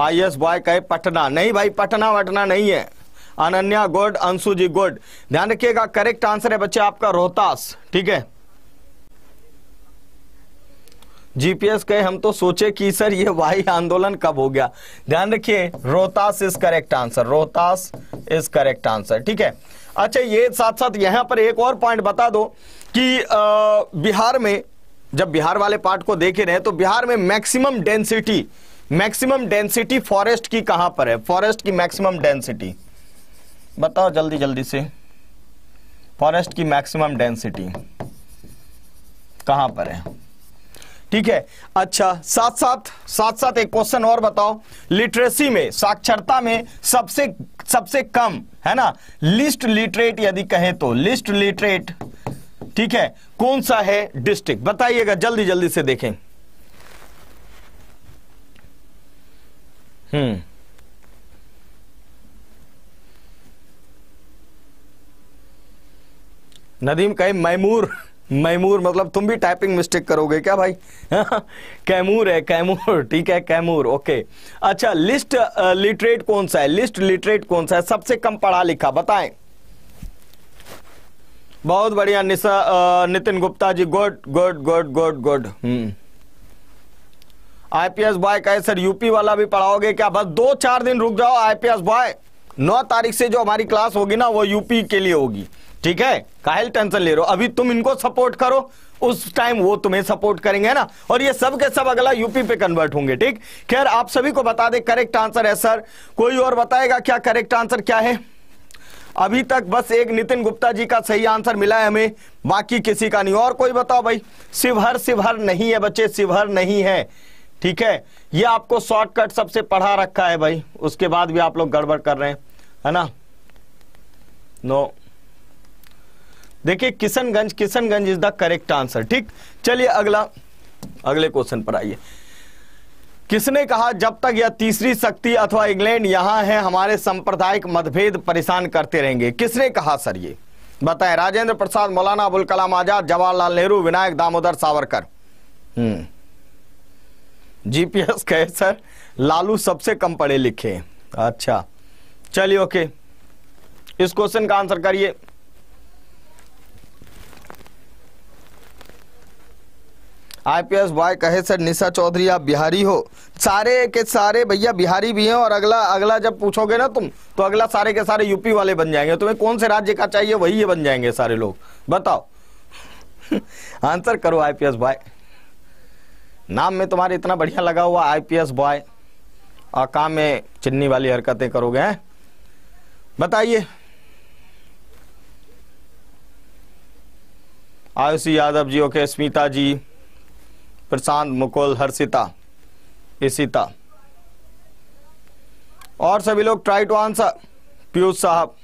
आई एस बॉय कहे पटना नहीं भाई पटना वटना नहीं है अनन्या गुड अंशु जी गुड ध्यान रखिएगा करेक्ट आंसर है बच्चे आपका रोहतास ठीक है जीपीएस कहे हम तो सोचे कि सर ये वाई आंदोलन कब हो गया ध्यान रखिए Rohtas is correct answer Rohtas is correct answer ठीक है अच्छा ये साथ साथ यहां पर एक और पॉइंट बता दो कि आ, बिहार में जब बिहार वाले पार्ट को देखे रहे तो बिहार में maximum density maximum density forest की कहां पर है फॉरेस्ट की मैक्सिमम डेंसिटी बताओ जल्दी जल्दी से फॉरेस्ट की मैक्सिमम डेंसिटी कहां पर है ठीक है अच्छा साथ साथ साथ साथ एक क्वेश्चन और बताओ लिटरेसी में साक्षरता में सबसे सबसे कम है ना लिस्ट लिटरेट यदि कहें तो लिस्ट लिटरेट ठीक है कौन सा है डिस्ट्रिक्ट बताइएगा जल्दी जल्दी से देखें Hmm. नदीम कहे मैमूर मैमूर मतलब तुम भी टाइपिंग मिस्टेक करोगे क्या भाई कैमूर है कैमूर ठीक है कैमूर ओके अच्छा लिस्ट लिटरेट uh, कौन सा है लिस्ट लिटरेट कौन सा है सबसे कम पढ़ा लिखा बताएं बहुत बढ़िया Nisha uh, Nitin Gupta ji good good good good good हम्म आईपीएस बॉय कहे सर यूपी वाला भी पढ़ाओगे क्या बस दो चार दिन रुक जाओ आईपीएस बॉय नौ तारीख से जो हमारी क्लास होगी ना वो यूपी के लिए होगी ठीक है काहिल टेंशन ले रहे हो अभी तुम इनको सपोर्ट करो उस टाइम वो तुम्हें सपोर्ट करेंगे ना और ये सब के सब अगला यूपी पे कन्वर्ट होंगे ठीक खैर आप सभी को बता दे करेक्ट आंसर है सर कोई और बताएगा क्या करेक्ट आंसर क्या है अभी तक बस एक नितिन गुप्ता जी का सही आंसर मिला है हमें बाकी किसी का नहीं और कोई बताओ भाई शिवहर शिवहर नहीं है बच्चे शिवहर नहीं है ठीक है ये आपको शॉर्टकट सबसे पढ़ा रखा है भाई उसके बाद भी आप लोग गड़बड़ कर रहे हैं है ना नो देखिए Kishanganj Kishanganj is the correct answer ठीक चलिए अगला अगले क्वेश्चन पर आइए किसने कहा जब तक यह तीसरी शक्ति अथवा इंग्लैंड यहां है हमारे सांप्रदायिक मतभेद परेशान करते रहेंगे किसने कहा सर ये बताएं राजेंद्र प्रसाद मौलाना अबुल कलाम आजाद जवाहरलाल नेहरू विनायक दामोदर सावरकर हम्म जीपीएस कहे सर लालू सबसे कम पढ़े लिखे अच्छा चलिए ओके इस क्वेश्चन का आंसर करिए आईपीएस बॉय कहे सर निशा चौधरी आप बिहारी हो सारे के सारे भैया बिहारी भी हैं और अगला अगला जब पूछोगे ना तुम तो अगला सारे के सारे यूपी वाले बन जाएंगे तुम्हें कौन से राज्य का चाहिए वही ये बन जाएंगे सारे लोग बताओ आंसर करो आईपीएस भाई नाम में तुम्हारे इतना बढ़िया लगा हुआ आईपीएस बॉय और काम में चिन्नी वाली हरकतें करोगे हैं बताइए आयुषी यादव जी ओके स्मिता जी प्रशांत मुकुल हर्षिता इसीता और सभी लोग ट्राई टू आंसर पीयूष साहब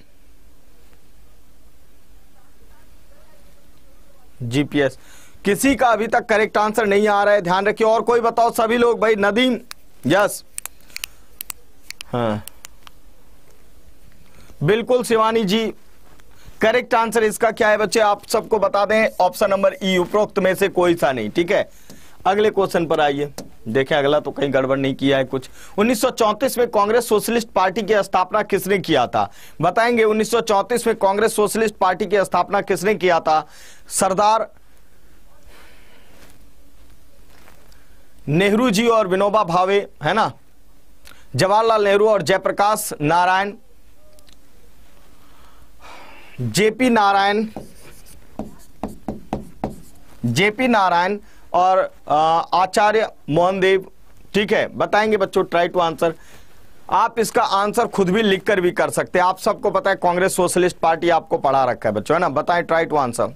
जीपीएस किसी का अभी तक करेक्ट आंसर नहीं आ रहा है ध्यान रखिए और कोई बताओ सभी लोग भाई नदीम यस हाँ बिल्कुल शिवानी जी करेक्ट आंसर इसका क्या है बच्चे आप सबको बता दें ऑप्शन नंबर ई उपरोक्त में से कोई सा नहीं ठीक है अगले क्वेश्चन पर आइए देखें अगला तो कहीं गड़बड़ नहीं किया है कुछ 1934 में कांग्रेस सोशलिस्ट पार्टी की स्थापना किसने किया था बताएंगे 1934 में कांग्रेस सोशलिस्ट पार्टी की स्थापना किसने किया था सरदार नेहरू जी और विनोबा भावे है ना जवाहरलाल नेहरू और जयप्रकाश नारायण जेपी नारायण जेपी नारायण और आचार्य मोहनदेव ठीक है बताएंगे बच्चों ट्राई टू आंसर आप इसका आंसर खुद भी लिखकर भी कर सकते हैं आप सबको पता है कांग्रेस सोशलिस्ट पार्टी आपको पढ़ा रखा है बच्चों है ना बताएं ट्राई टू आंसर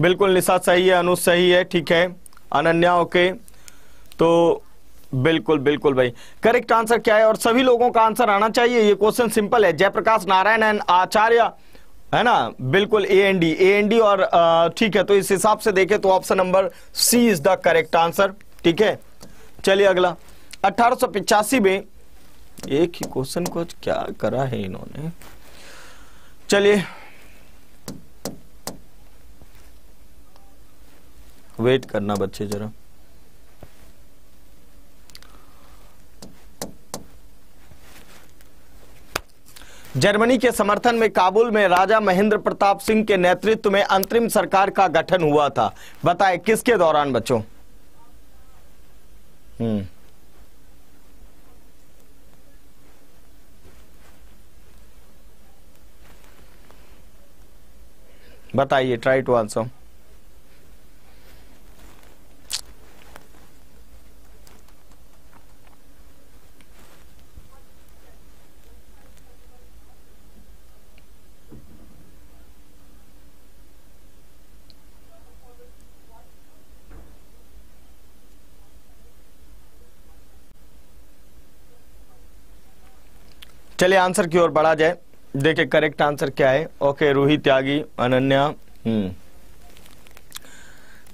बिल्कुल निशा सही है अनुज सही है ठीक है अनन्या ओके तो बिल्कुल बिल्कुल भाई करेक्ट आंसर क्या है और सभी लोगों का आंसर आना चाहिए ये क्वेश्चन सिंपल है जयप्रकाश नारायण एंड आचार्य है ना बिल्कुल A N D A N D और ठीक है तो इस हिसाब से देखें तो option number C is the correct answer ठीक है चलिए अगला अठारह में एक ही क्वेश्चन को क्या करा है इन्होंने चलिए वेट करना बच्चे जरा जर्मनी के समर्थन में काबुल में राजा महेंद्र प्रताप सिंह के नेतृत्व में अंतरिम सरकार का गठन हुआ था बताए किसके दौरान बच्चों हम्म। बताइए ट्राई टू आंसर चलिए आंसर की ओर बढ़ा जाए देखिए करेक्ट आंसर क्या है ओके रूही त्यागी अनन्या हम्म।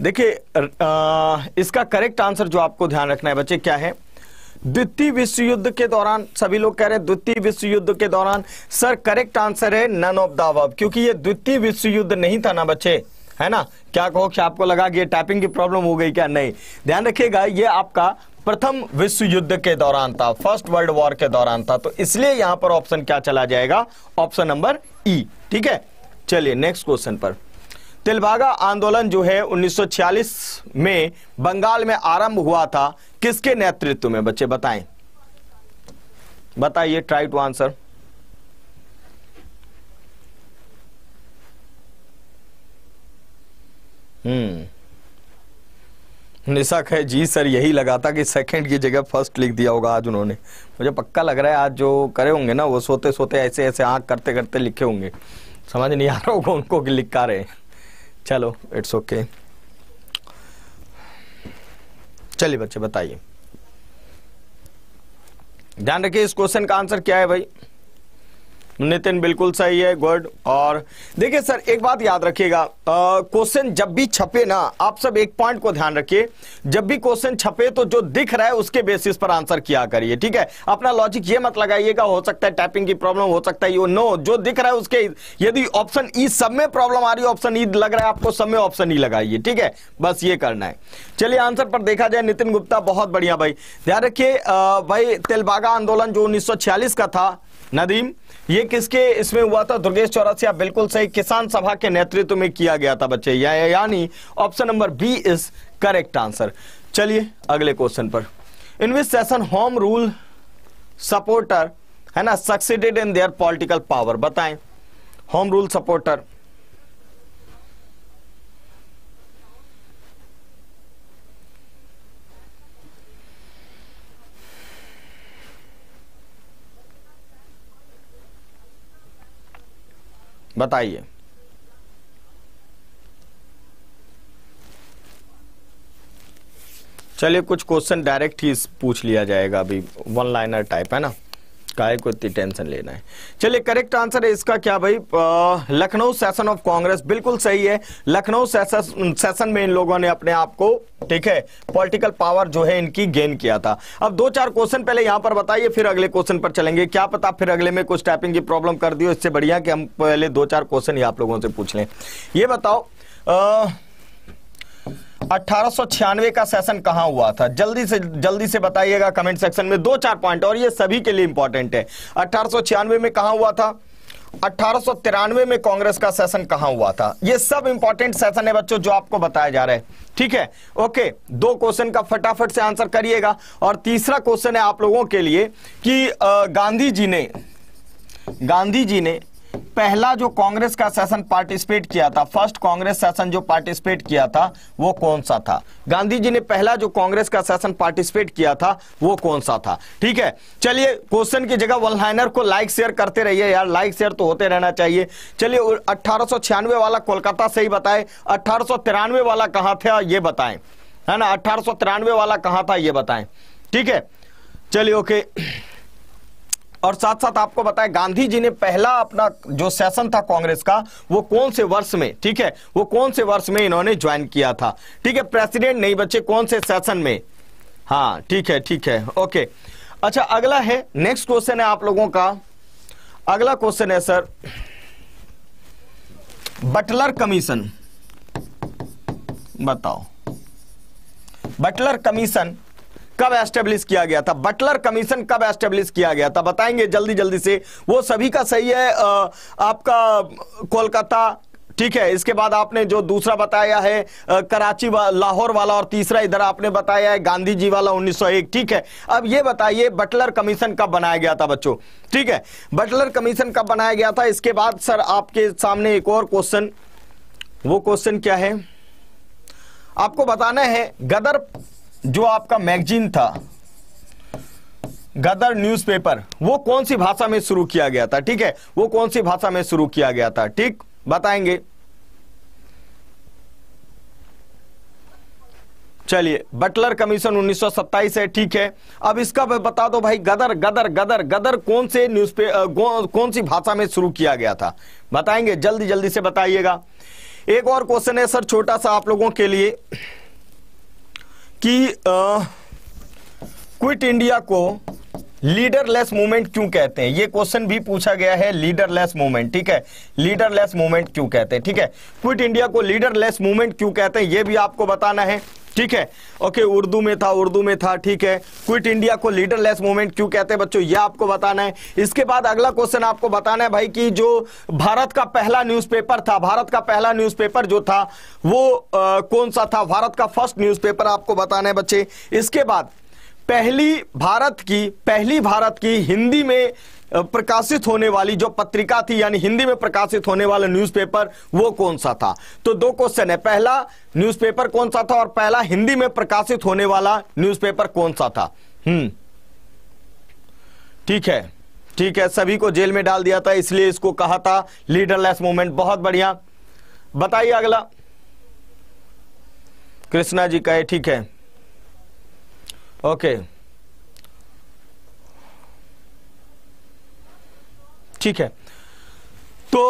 देखिए इसका करेक्ट आंसर जो आपको ध्यान रखना है बच्चे क्या है द्वितीय विश्व युद्ध के दौरान सभी लोग कह रहे हैं द्वितीय विश्व युद्ध के दौरान सर करेक्ट आंसर है नन ऑफ द क्योंकि ये द्वितीय विश्व युद्ध नहीं था ना बच्चे है ना क्या कहो क्या आपको लगा कि ये टाइपिंग की प्रॉब्लम हो गई क्या नहीं ध्यान रखिएगा ये आपका प्रथम विश्व युद्ध के दौरान था फर्स्ट वर्ल्ड वॉर के दौरान था तो इसलिए यहां पर ऑप्शन क्या चला जाएगा ऑप्शन नंबर ई ठीक है चलिए नेक्स्ट क्वेश्चन पर तिलभागा आंदोलन जो है 1946 में बंगाल में आरंभ हुआ था किसके नेतृत्व में बच्चे बताएं बताइए ट्राई टू आंसर हम्म निशक है जी सर यही लगा था कि सेकंड की जगह फर्स्ट लिख दिया होगा आज उन्होंने मुझे पक्का लग रहा है आज जो करे होंगे ना वो सोते सोते ऐसे ऐसे आँख करते करते लिखे होंगे समझ नहीं आ रहा होगा उनको कि लिख का रहे चलो इट्स ओके चलिए बच्चे बताइए ध्यान रखिए इस क्वेश्चन का आंसर क्या है भाई नितिन बिल्कुल सही है गुड और देखिए सर एक बात याद रखिएगा क्वेश्चन जब भी छपे ना आप सब एक पॉइंट को ध्यान रखिए जब भी क्वेश्चन छपे तो जो दिख रहा है उसके बेसिस पर आंसर किया करिए ठीक है अपना लॉजिक ये मत लगाइएगा हो सकता है टाइपिंग की प्रॉब्लम हो सकता है यो नो जो दिख रहा है उसके यदि ऑप्शन ई e सब में प्रॉब्लम आ रही है ऑप्शन ई e लग रहा है आपको सब में ऑप्शन ई e लगाइए ठीक है बस ये करना है चलिए आंसर पर देखा जाए नितिन गुप्ता बहुत बढ़िया भाई ध्यान रखिए भाई तेलबागा आंदोलन जो उन्नीस का था नदीम ये किसके इसमें हुआ था दुर्गेश चौरसिया बिल्कुल सही किसान सभा के नेतृत्व में किया गया था बच्चे या, यानी option number B is correct answer चलिए अगले क्वेश्चन पर in which session home rule supporter है ना succeeded in their political power बताएं होम रूल सपोर्टर बताइए चलिए कुछ क्वेश्चन डायरेक्ट ही पूछ लिया जाएगा अभी वन लाइनर टाइप है ना काय को इतनी टेंशन लेना है चलिए करेक्ट आंसर है इसका क्या भाई लखनऊ सेशन ऑफ कांग्रेस बिल्कुल सही है लखनऊ सेशन में इन लोगों ने अपने आप को ठीक है पॉलिटिकल पावर जो है इनकी गेन किया था अब दो चार क्वेश्चन पहले यहां पर बताइए फिर अगले क्वेश्चन पर चलेंगे क्या पता फिर अगले में कुछ टाइपिंग की प्रॉब्लम कर दी इससे बढ़िया कि हम पहले दो चार क्वेश्चन ही आप लोगों से पूछ लें ये बताओ आ, 1896 का सेशन कहां हुआ था जल्दी से जल्दी से बताइएगा कमेंट सेक्शन में दो चार पॉइंट और ये सभी के लिए इंपॉर्टेंट है अठारह में कहाँ हुआ था अठारह में कांग्रेस का सेशन कहां हुआ था ये सब इंपॉर्टेंट सेशन है बच्चों जो आपको बताया जा रहा है ठीक है ओके दो क्वेश्चन का फटाफट से आंसर करिएगा और तीसरा क्वेश्चन है आप लोगों के लिए कि गांधी जी ने गांधी जी ने पहला जो कांग्रेस का सेशन पार्टिसिपेट किया था फर्स्ट कांग्रेस सेशन जो पार्टिसिपेट किया था वो कौन सा था गांधी जी ने पहला जो कांग्रेस का सेशन पार्टिसिपेट किया था वो कौन सा था ठीक है चलिए क्वेश्चन की जगह वन लाइनर को लाइक शेयर करते रहिए यार लाइक शेयर तो होते रहना चाहिए चलिए अठारह वाला कोलकाता से ही बताए अठारह वाला कहां था ये बताए है ना अठारह वाला कहां था ये बताए ठीक है चलिए ओके और साथ साथ आपको बताया गांधी जी ने पहला अपना जो सेशन था कांग्रेस का वो कौन से वर्ष में ठीक है वो कौन से वर्ष में इन्होंने ज्वाइन किया था ठीक है प्रेसिडेंट नहीं बच्चे कौन से सेशन में हाँ ठीक है ठीक है ओके अच्छा अगला है नेक्स्ट क्वेश्चन है आप लोगों का अगला क्वेश्चन है सर बटलर कमीशन बताओ बटलर कमीशन कब एस्टेब्लिश किया गया था बटलर कमीशन कब एस्टेब्लिश किया गया था बताएंगे जल्दी जल्दी से वो सभी का सही है आपका कोलकाता ठीक है इसके बाद आपने जो दूसरा बताया है कराची वा, लाहौर वाला और तीसरा इधर आपने बताया है गांधी जी वाला 1901 ठीक है अब ये बताइए बटलर कमीशन कब बनाया गया था बच्चों ठीक है बटलर कमीशन कब बनाया गया था इसके बाद सर आपके सामने एक और क्वेश्चन वो क्वेश्चन क्या है आपको बताना है गदर जो आपका मैगजीन था गदर न्यूज़पेपर वो कौन सी भाषा में शुरू किया गया था ठीक है वो कौन सी भाषा में शुरू किया गया था ठीक बताएंगे चलिए बटलर कमीशन 1927 है ठीक है अब इसका बता दो भाई गदर गदर गदर गदर कौन से न्यूज कौन सी भाषा में शुरू किया गया था बताएंगे जल्दी जल्दी से बताइएगा एक और क्वेश्चन है सर छोटा सा आप लोगों के लिए कि क्विट इंडिया को लीडरलेस मूवमेंट क्यों कहते हैं ये क्वेश्चन भी पूछा गया है लीडरलेस मूवमेंट ठीक है लीडरलेस मूवमेंट क्यों कहते हैं ठीक है क्विट इंडिया को लीडरलेस मूवमेंट क्यों कहते हैं ये भी आपको बताना है ठीक है ओके उर्दू में था उर्दू में था ठीक है क्विट इंडिया को लीडरलेस मूवमेंट क्यों कहते हैं बच्चों ये आपको बताना है इसके बाद अगला क्वेश्चन आपको बताना है भाई कि जो भारत का पहला न्यूज़पेपर था भारत का पहला न्यूज़पेपर जो था वो आ, कौन सा था भारत का फर्स्ट न्यूज़पेपर आपको बताना है बच्चे इसके बाद पहली भारत की पहली भारत की हिंदी में प्रकाशित होने वाली जो पत्रिका थी यानी हिंदी में प्रकाशित होने वाला न्यूज़पेपर वो कौन सा था तो दो क्वेश्चन है पहला न्यूज़पेपर कौन सा था और पहला हिंदी में प्रकाशित होने वाला न्यूज़पेपर कौन सा था हम्म ठीक है ठीक है सभी को जेल में डाल दिया था इसलिए इसको कहा था लीडरलेस मूवमेंट बहुत बढ़िया बताइए अगला कृष्णा जी ठीक है ठीक है ओके ठीक है तो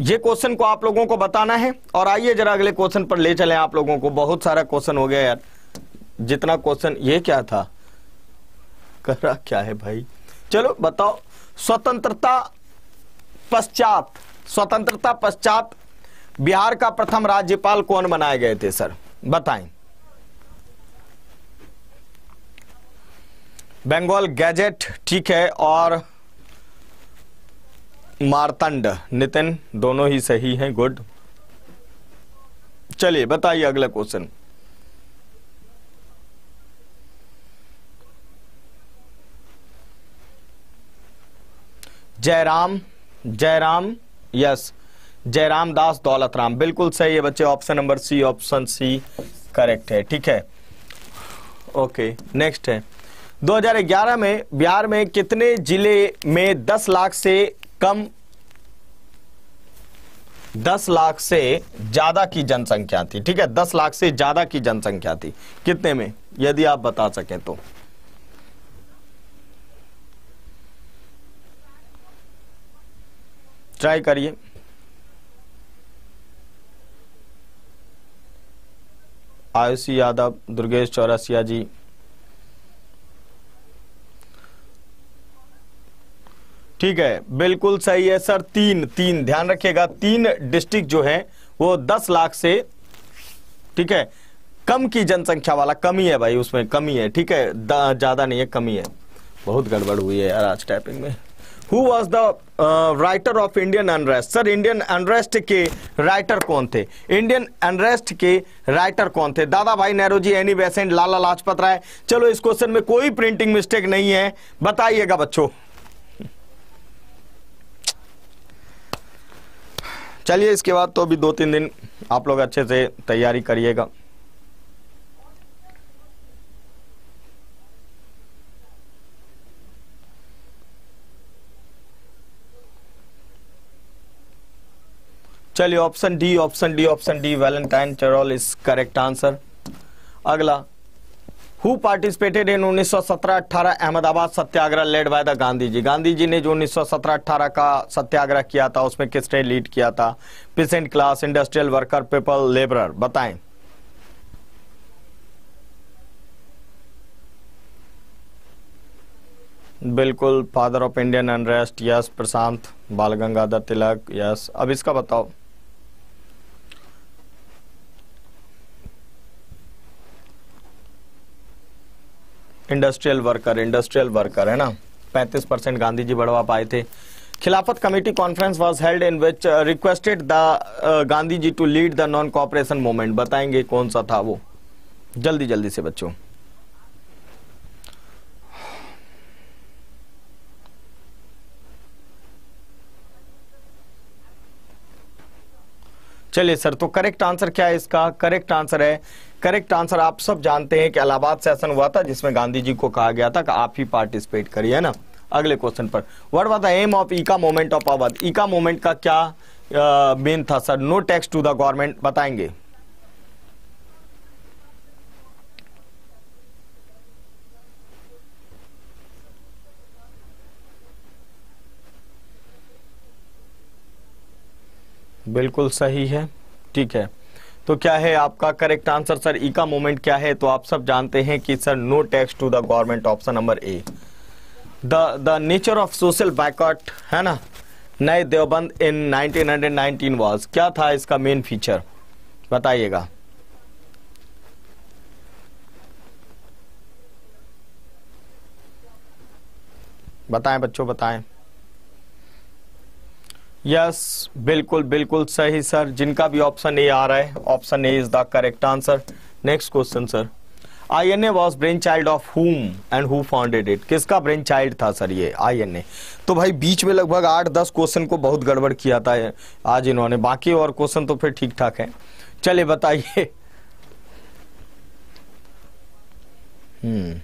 ये क्वेश्चन को आप लोगों को बताना है और आइए जरा अगले क्वेश्चन पर ले चलें आप लोगों को बहुत सारा क्वेश्चन हो गया यार जितना क्वेश्चन ये क्या था रहा क्या है भाई चलो बताओ स्वतंत्रता पश्चात स्वतंत्रता पश्चात बिहार का प्रथम राज्यपाल कौन बनाए गए थे सर बताएं बंगाल गैजेट ठीक है और मारतंड नितिन दोनों ही सही हैं गुड चलिए बताइए अगला क्वेश्चन जयराम जयराम यस जयराम दास दौलत राम बिल्कुल सही है बच्चे option number C option C correct है ठीक है ओके नेक्स्ट है 2011 में बिहार में कितने जिले में 10 लाख से कम 10 लाख से ज्यादा की जनसंख्या थी ठीक है 10 लाख से ज्यादा की जनसंख्या थी कितने में यदि आप बता सकें तो ट्राई करिए आयुषी यादव दुर्गेश चौरसिया जी ठीक है बिल्कुल सही है सर तीन तीन ध्यान रखिएगा तीन डिस्ट्रिक्ट जो है वो दस लाख से ठीक है कम की जनसंख्या वाला कमी है भाई उसमें कमी है ठीक है ज्यादा नहीं है कमी है बहुत गड़बड़ हुई है यार आज टाइपिंग में who was the writer of Indian Unrest sir Indian Unrest के राइटर कौन थे इंडियन अनरेस्ट के राइटर कौन थे Dadabhai Nehru ji Annie Besant Lala Lajpat Rai चलो इस क्वेश्चन में कोई प्रिंटिंग मिस्टेक नहीं है बताइएगा बच्चों चलिए इसके बाद तो अभी दो तीन दिन आप लोग अच्छे से तैयारी करिएगा चलिए option D option D option D Valentine Chirol is correct answer अगला who participated in 1917-18 Ahmedabad Satyagraha led by the Gandhi ji Gandhi ji ने जो 1917-18 का सत्याग्रह किया था उसमें किसने लीड किया था peasant class industrial worker people labourer बताएं बिल्कुल father of Indian Unrest yes Prashant Bal Gangadhar Tilak yes अब इसका बताओ इंडस्ट्रियल वर्कर इंडस्ट्रियल वर्कर है ना 35 परसेंट गांधी जी बढ़वा पाए थे Khilafat committee conference was held in which requested the Gandhi ji to lead the non cooperation movement बताएंगे कौन सा था वो जल्दी जल्दी से बच्चों चलिए सर तो करेक्ट आंसर क्या है इसका करेक्ट आंसर है करेक्ट आंसर आप सब जानते हैं कि इलाहाबाद सेशन हुआ था जिसमें गांधी जी को कहा गया था कि आप ही पार्टिसिपेट करिए ना अगले क्वेश्चन पर what was the aim of Eka movement of Awadh Eka movement का क्या मेन था sir no tax to the government बताएंगे बिल्कुल सही है ठीक है तो क्या है आपका करेक्ट आंसर सर ई का मूवमेंट क्या है तो आप सब जानते हैं कि sir no tax to the government option number A the the nature of social boycott है ना नए देवबंद इन 1919 वाज क्या था इसका मेन फीचर बताइएगा बताएं बच्चों बताएं यस बिल्कुल बिल्कुल सही सर जिनका भी ऑप्शन ए आ रहा है option A is the correct answer next question sir I N A was brain child of whom and who founded it किसका ब्रेन चाइल्ड था सर ये आई एन ए तो भाई बीच में लगभग आठ दस क्वेश्चन को बहुत गड़बड़ किया था आज इन्होंने बाकी और क्वेश्चन तो फिर ठीक ठाक है चले बताइए हम्म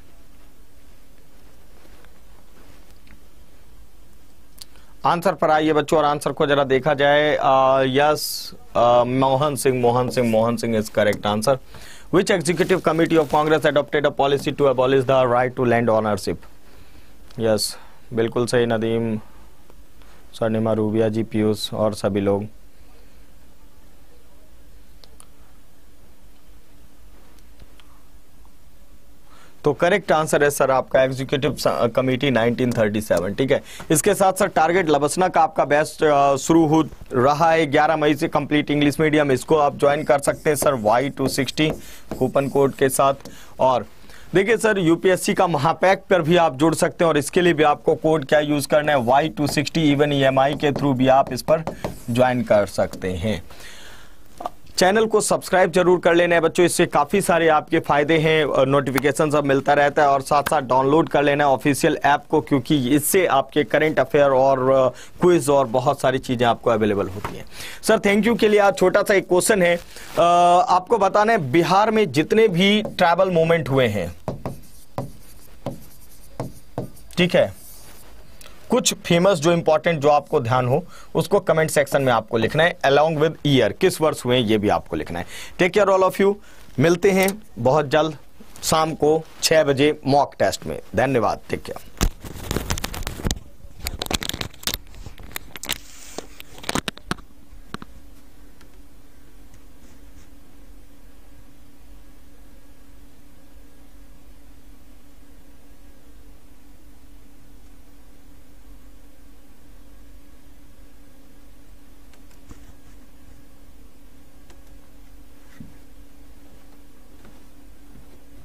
आंसर पर आइए बच्चों और आंसर को जरा देखा जाए yes Mohan Singh Mohan Singh Mohan Singh is correct answer which executive committee of Congress adopted a policy to abolish the right to land ownership yes बिल्कुल सही नदीम स्वर्णिमा रूबिया जी पीयूष और सभी लोग तो करेक्ट आंसर है सर आपका एग्जीक्यूटिव कमेटी 1937 ठीक है इसके साथ सर टारगेट लबसना का आपका बेस्ट शुरू हो रहा है 11 मई से कंप्लीट इंग्लिश मीडियम इसको आप ज्वाइन कर सकते हैं sir Y two sixty coupon code के साथ और देखिए सर यूपीएससी का महापैक पर भी आप जुड़ सकते हैं और इसके लिए भी आपको कोड क्या यूज करना है Y two sixty even E के थ्रू भी आप इस पर ज्वाइन कर सकते हैं चैनल को सब्सक्राइब जरूर कर लेना है बच्चों इससे काफ़ी सारे आपके फ़ायदे हैं नोटिफिकेशन सब मिलता रहता है और साथ साथ डाउनलोड कर लेना है ऑफिशियल ऐप को क्योंकि इससे आपके करंट अफेयर और क्विज uh, और बहुत सारी चीज़ें आपको अवेलेबल होती हैं सर थैंक यू के लिए आज छोटा सा एक क्वेश्चन है uh, आपको बताना है बिहार में जितने भी ट्रैवल मूवमेंट हुए हैं ठीक है कुछ फेमस जो इंपॉर्टेंट जो आपको ध्यान हो उसको कमेंट सेक्शन में आपको लिखना है अलॉन्ग विद ईयर किस वर्ष हुए ये भी आपको लिखना है take care all of you मिलते हैं बहुत जल्द शाम को छः बजे मॉक टेस्ट में धन्यवाद टेक केयर